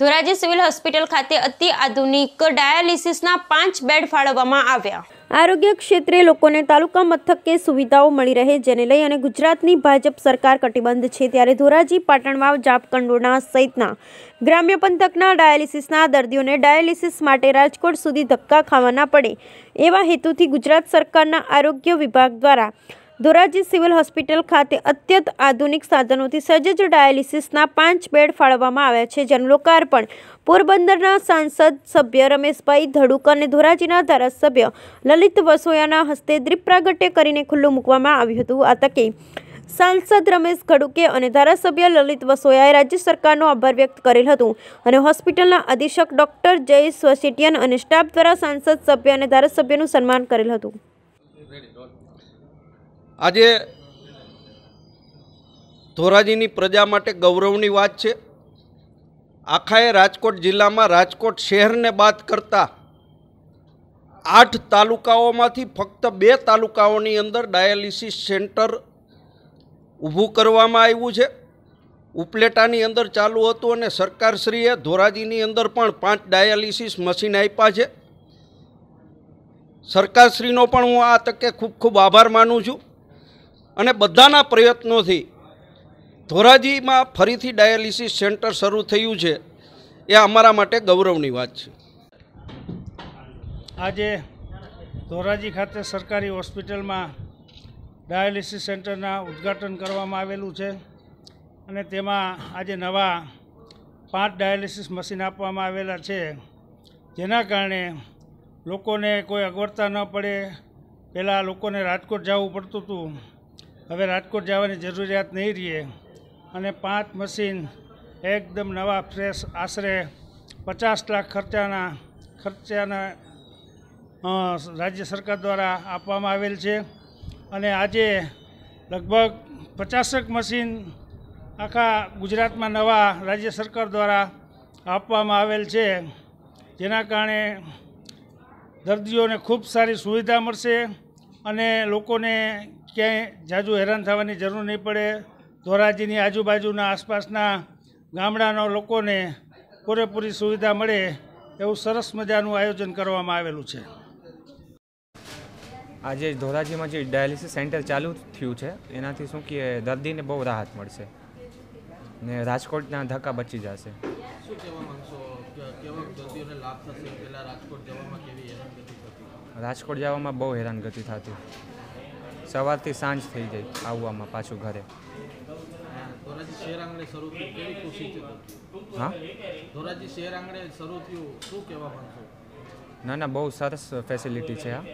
Dhoraji civil hospital ખાતે અતિ આધુનિક ડાયાલિસિસના પાંચ બેડ ફાળવવામાં આવ્યા આરોગ્ય ક્ષેત્રે લોકોને તાલુકા મથકે સુવિધાઓ મળી રહે જેને લઈ અને ગુજરાતની ભાજપ સરકાર કટિબંધ છે ત્યારે ધોરાજી પાટણવાવ જાપકંડોના સહિતના ગ્રામ્ય પંથકના ડાયાલિસિસના દર્દીઓને ડાયાલિસિસ માટે રાજકોટ સુધી ધક્કા ખાવાના પડે એવા હેતુથી ગુજરાત સરકારના આરોગ્ય વિભાગ દ્વારા ધોરાજી સિવિલ હોસ્પિટલ ખાતે અત્યંત આધુનિક સાધનોથી સજ્જ ડાયાલિસિસના પાંચ બેડ ફાળવવામાં આવ્યા છે જેનું લોકાર્પણ પોરબંદરના સાંસદ સભ્ય રમેશભાઈ ધડુક અને ધોરાજીના ધારાસભ્ય લલિત વસોયાના હસ્તે દ્રીપ પ્રાગટ્ય કરીને ખુલ્લું મૂકવામાં આવ્યું હતું આ તકે સાંસદ રમેશ ઘડુકે અને ધારાસભ્ય લલિત વસોયાએ રાજ્ય સરકારનો આભાર વ્યક્ત કરેલ હતું અને હોસ્પિટલના અધિક્ષક ડોક્ટર જયેશ વસેટિયન અને સ્ટાફ દ્વારા સાંસદ સભ્ય અને ધારાસભ્યનું સન્માન કરેલ હતું આજે ધોરાજીની પ્રજા માટે ગૌરવની વાત છે આખાએ રાજકોટ જિલ્લામાં રાજકોટ શહેરને બાદ કરતા આઠ તાલુકાઓમાંથી ફક્ત બે તાલુકાઓની અંદર ડાયાલિસિસ સેન્ટર ઊભું કરવામાં આવ્યું છે ઉપલેટાની અંદર ચાલુ હતું અને સરકારશ્રીએ ધોરાજીની અંદર પણ પાંચ ડાયાલિસિસ મશીન આપ્યા છે સરકારશ્રીનો પણ હું આ તકે ખૂબ ખૂબ આભાર માનું છું અને બધાના પ્રયત્નોથી ધોરાજીમાં ફરીથી ડાયાલિસિસ સેન્ટર શરૂ થયું છે એ અમારા માટે ગૌરવની વાત છે આજે ધોરાજી ખાતે સરકારી હોસ્પિટલમાં ડાયાલિસિસ સેન્ટરના ઉદ્ઘાટન કરવામાં આવેલું છે અને તેમાં આજે નવા પાંચ ડાયાલિસિસ મશીન આપવામાં આવેલા છે જેના કારણે લોકોને કોઈ અગવડતા ન પડે પહેલાં લોકોને રાજકોટ જવું પડતું હતું હવે રાજકોટ જવાની જરૂરિયાત નહીં રહીએ અને પાંચ મશીન એકદમ નવા ફ્રેશ આશરે પચાસ લાખ ખર્ચાના ખર્ચાના રાજ્ય સરકાર દ્વારા આપવામાં આવેલ છે અને આજે લગભગ પચાસક મશીન આખા ગુજરાતમાં નવા રાજ્ય સરકાર દ્વારા આપવામાં આવેલ છે જેના કારણે દર્દીઓને ખૂબ સારી સુવિધા મળશે અને લોકોને ક્યાંય જાજુ હેરાન થવાની જરૂર નહીં પડે ધોરાજીની આજુબાજુના આસપાસના ગામડાના લોકોને પૂરેપૂરી સુવિધા મળે એવું સરસ મજાનું આયોજન કરવામાં આવેલું છે આજે ધોરાજીમાં જે ડાયાલિસિસ સેન્ટર ચાલુ થયું છે એનાથી શું કે દર્દીને બહુ રાહત મળશે ને રાજકોટના ધક્કા બચી જશે શું કહેવા માંગશો કેવા દર્દીઓને લાભ થશે પહેલાં રાજકોટ જવામાં કેવી હેરાનગતિ રાજકોટ જવામાં બહુ હેરાનગતિ થતી સવારથી સાંજ થઈ જાય આવવામાં પાછું ઘરે હા ના ના બહુ સરસ ફેસિલિટી છે આ